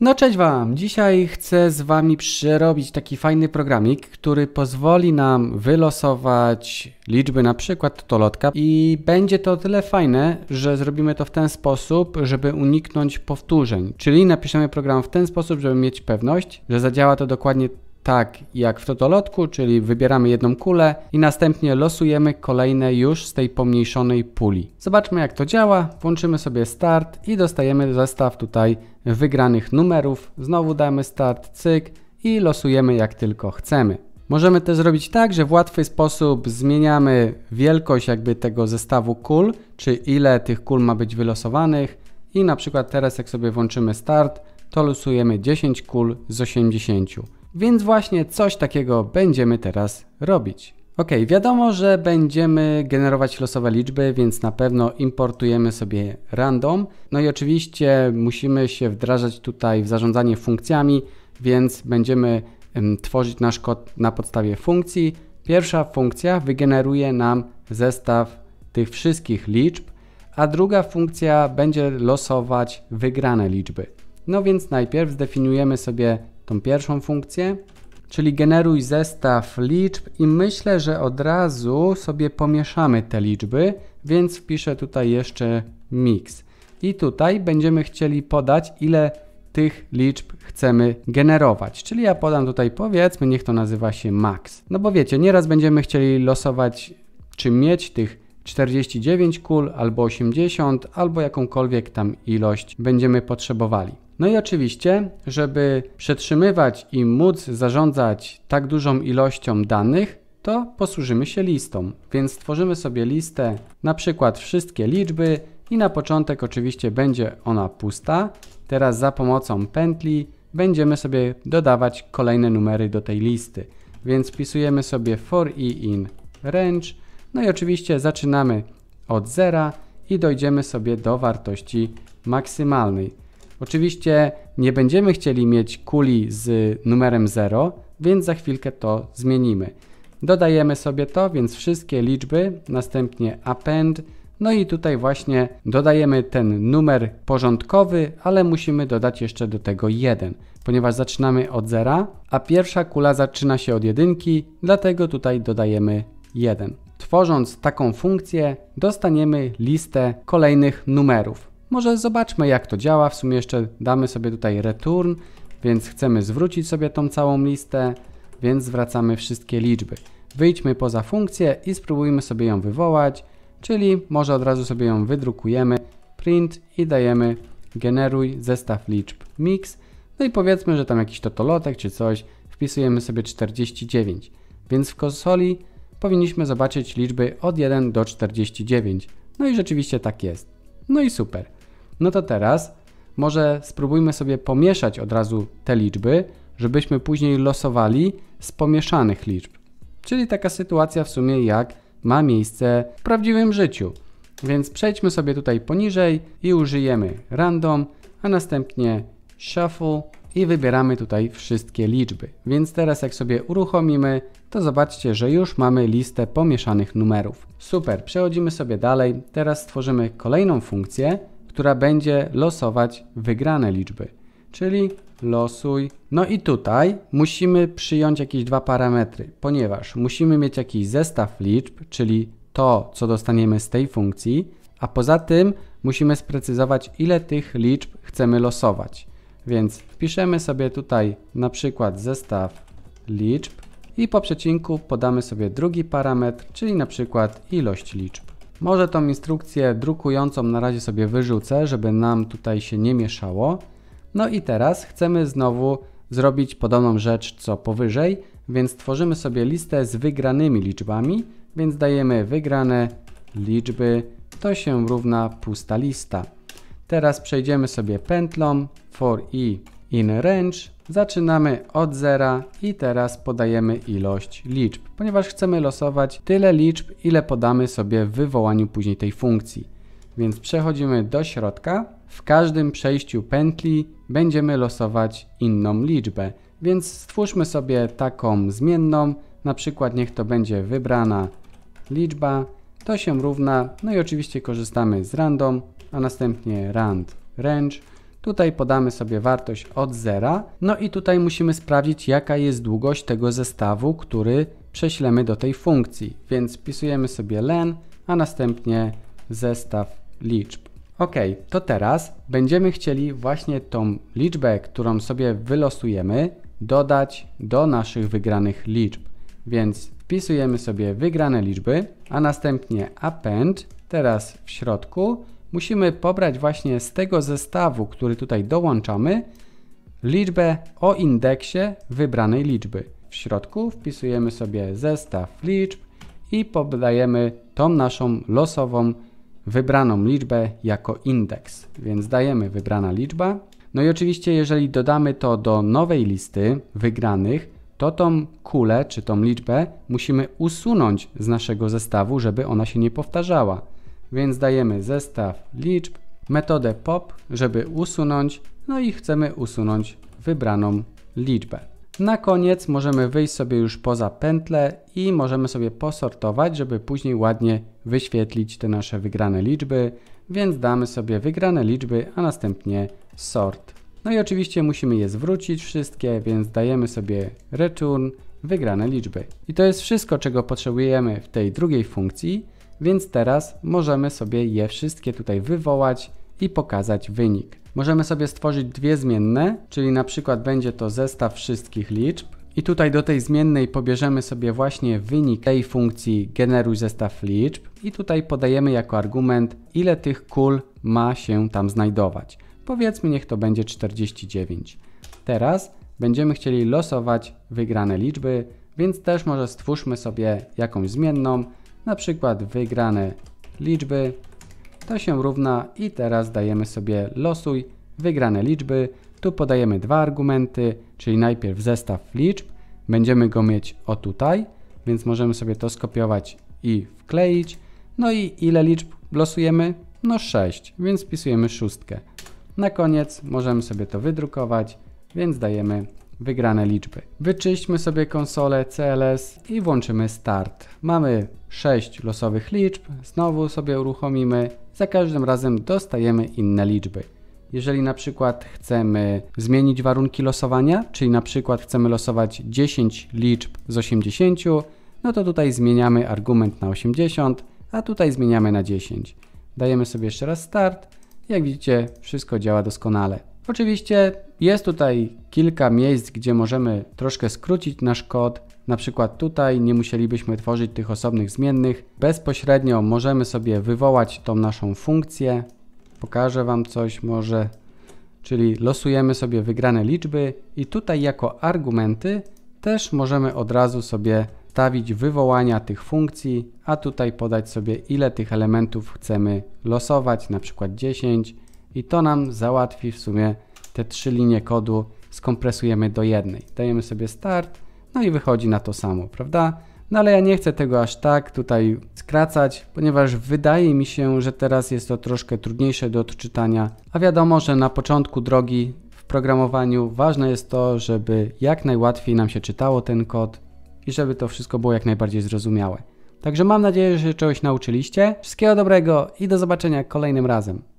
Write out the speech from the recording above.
No cześć Wam! Dzisiaj chcę z Wami przerobić taki fajny programik, który pozwoli nam wylosować liczby na przykład lotka, i będzie to tyle fajne, że zrobimy to w ten sposób, żeby uniknąć powtórzeń. Czyli napiszemy program w ten sposób, żeby mieć pewność, że zadziała to dokładnie tak jak w totolotku, czyli wybieramy jedną kulę i następnie losujemy kolejne już z tej pomniejszonej puli. Zobaczmy jak to działa, włączymy sobie start i dostajemy zestaw tutaj wygranych numerów. Znowu damy start, cyk i losujemy jak tylko chcemy. Możemy też zrobić tak, że w łatwy sposób zmieniamy wielkość jakby tego zestawu kul, czy ile tych kul ma być wylosowanych i na przykład teraz jak sobie włączymy start, to losujemy 10 kul z 80. Więc właśnie coś takiego będziemy teraz robić. Ok, wiadomo, że będziemy generować losowe liczby, więc na pewno importujemy sobie random. No i oczywiście musimy się wdrażać tutaj w zarządzanie funkcjami, więc będziemy tworzyć nasz kod na podstawie funkcji. Pierwsza funkcja wygeneruje nam zestaw tych wszystkich liczb, a druga funkcja będzie losować wygrane liczby. No więc najpierw zdefiniujemy sobie tą pierwszą funkcję, czyli generuj zestaw liczb i myślę, że od razu sobie pomieszamy te liczby, więc wpiszę tutaj jeszcze mix. I tutaj będziemy chcieli podać ile tych liczb chcemy generować. Czyli ja podam tutaj powiedzmy, niech to nazywa się max. No bo wiecie, nieraz będziemy chcieli losować czy mieć tych 49 kul albo 80 albo jakąkolwiek tam ilość będziemy potrzebowali. No i oczywiście, żeby przetrzymywać i móc zarządzać tak dużą ilością danych, to posłużymy się listą. Więc stworzymy sobie listę, na przykład wszystkie liczby i na początek oczywiście będzie ona pusta. Teraz za pomocą pętli będziemy sobie dodawać kolejne numery do tej listy. Więc wpisujemy sobie for i in range. No i oczywiście zaczynamy od zera i dojdziemy sobie do wartości maksymalnej. Oczywiście nie będziemy chcieli mieć kuli z numerem 0, więc za chwilkę to zmienimy. Dodajemy sobie to, więc wszystkie liczby, następnie append, no i tutaj właśnie dodajemy ten numer porządkowy, ale musimy dodać jeszcze do tego 1, ponieważ zaczynamy od 0, a pierwsza kula zaczyna się od 1, dlatego tutaj dodajemy 1. Tworząc taką funkcję dostaniemy listę kolejnych numerów. Może zobaczmy jak to działa, w sumie jeszcze damy sobie tutaj return, więc chcemy zwrócić sobie tą całą listę, więc zwracamy wszystkie liczby. Wyjdźmy poza funkcję i spróbujmy sobie ją wywołać, czyli może od razu sobie ją wydrukujemy, print i dajemy generuj zestaw liczb mix, no i powiedzmy, że tam jakiś totolotek czy coś, wpisujemy sobie 49, więc w konsoli powinniśmy zobaczyć liczby od 1 do 49, no i rzeczywiście tak jest. No i super. No to teraz może spróbujmy sobie pomieszać od razu te liczby, żebyśmy później losowali z pomieszanych liczb. Czyli taka sytuacja w sumie jak ma miejsce w prawdziwym życiu. Więc przejdźmy sobie tutaj poniżej i użyjemy random, a następnie shuffle i wybieramy tutaj wszystkie liczby. Więc teraz jak sobie uruchomimy, to zobaczcie, że już mamy listę pomieszanych numerów. Super, przechodzimy sobie dalej. Teraz stworzymy kolejną funkcję, która będzie losować wygrane liczby. Czyli losuj. No i tutaj musimy przyjąć jakieś dwa parametry, ponieważ musimy mieć jakiś zestaw liczb, czyli to, co dostaniemy z tej funkcji, a poza tym musimy sprecyzować, ile tych liczb chcemy losować. Więc wpiszemy sobie tutaj na przykład zestaw liczb i po przecinku podamy sobie drugi parametr, czyli na przykład ilość liczb. Może tą instrukcję drukującą na razie sobie wyrzucę, żeby nam tutaj się nie mieszało. No i teraz chcemy znowu zrobić podobną rzecz co powyżej, więc tworzymy sobie listę z wygranymi liczbami, więc dajemy wygrane liczby, to się równa pusta lista. Teraz przejdziemy sobie pętlą for i in range Zaczynamy od zera i teraz podajemy ilość liczb, ponieważ chcemy losować tyle liczb, ile podamy sobie w wywołaniu później tej funkcji. Więc przechodzimy do środka. W każdym przejściu pętli będziemy losować inną liczbę, więc stwórzmy sobie taką zmienną, na przykład niech to będzie wybrana liczba, to się równa, no i oczywiście korzystamy z random, a następnie rand range, Tutaj podamy sobie wartość od zera. No i tutaj musimy sprawdzić jaka jest długość tego zestawu, który prześlemy do tej funkcji. Więc wpisujemy sobie len, a następnie zestaw liczb. Ok, to teraz będziemy chcieli właśnie tą liczbę, którą sobie wylosujemy, dodać do naszych wygranych liczb. Więc wpisujemy sobie wygrane liczby, a następnie append, teraz w środku musimy pobrać właśnie z tego zestawu, który tutaj dołączamy, liczbę o indeksie wybranej liczby. W środku wpisujemy sobie zestaw liczb i podajemy tą naszą losową wybraną liczbę jako indeks. Więc dajemy wybrana liczba. No i oczywiście jeżeli dodamy to do nowej listy wygranych, to tą kulę czy tą liczbę musimy usunąć z naszego zestawu, żeby ona się nie powtarzała więc dajemy zestaw liczb, metodę pop, żeby usunąć, no i chcemy usunąć wybraną liczbę. Na koniec możemy wyjść sobie już poza pętlę i możemy sobie posortować, żeby później ładnie wyświetlić te nasze wygrane liczby, więc damy sobie wygrane liczby, a następnie sort. No i oczywiście musimy je zwrócić wszystkie, więc dajemy sobie return wygrane liczby. I to jest wszystko, czego potrzebujemy w tej drugiej funkcji więc teraz możemy sobie je wszystkie tutaj wywołać i pokazać wynik. Możemy sobie stworzyć dwie zmienne, czyli na przykład będzie to zestaw wszystkich liczb, i tutaj do tej zmiennej pobierzemy sobie właśnie wynik tej funkcji generuj zestaw liczb i tutaj podajemy jako argument ile tych kul ma się tam znajdować. Powiedzmy niech to będzie 49. Teraz będziemy chcieli losować wygrane liczby, więc też może stwórzmy sobie jakąś zmienną, na przykład wygrane liczby, to się równa i teraz dajemy sobie losuj wygrane liczby. Tu podajemy dwa argumenty, czyli najpierw zestaw liczb, będziemy go mieć o tutaj, więc możemy sobie to skopiować i wkleić. No i ile liczb losujemy? No 6, więc wpisujemy szóstkę. Na koniec możemy sobie to wydrukować, więc dajemy wygrane liczby. Wyczyśćmy sobie konsolę CLS i włączymy start. Mamy 6 losowych liczb, znowu sobie uruchomimy, za każdym razem dostajemy inne liczby. Jeżeli na przykład chcemy zmienić warunki losowania, czyli na przykład chcemy losować 10 liczb z 80, no to tutaj zmieniamy argument na 80, a tutaj zmieniamy na 10. Dajemy sobie jeszcze raz start. Jak widzicie, wszystko działa doskonale. Oczywiście jest tutaj kilka miejsc, gdzie możemy troszkę skrócić nasz kod. Na przykład tutaj nie musielibyśmy tworzyć tych osobnych zmiennych. Bezpośrednio możemy sobie wywołać tą naszą funkcję. Pokażę Wam coś może. Czyli losujemy sobie wygrane liczby i tutaj jako argumenty też możemy od razu sobie stawić wywołania tych funkcji, a tutaj podać sobie ile tych elementów chcemy losować, na przykład 10, i to nam załatwi w sumie te trzy linie kodu skompresujemy do jednej. Dajemy sobie start, no i wychodzi na to samo, prawda? No ale ja nie chcę tego aż tak tutaj skracać, ponieważ wydaje mi się, że teraz jest to troszkę trudniejsze do odczytania, a wiadomo, że na początku drogi w programowaniu ważne jest to, żeby jak najłatwiej nam się czytało ten kod i żeby to wszystko było jak najbardziej zrozumiałe. Także mam nadzieję, że się czegoś nauczyliście. Wszystkiego dobrego i do zobaczenia kolejnym razem.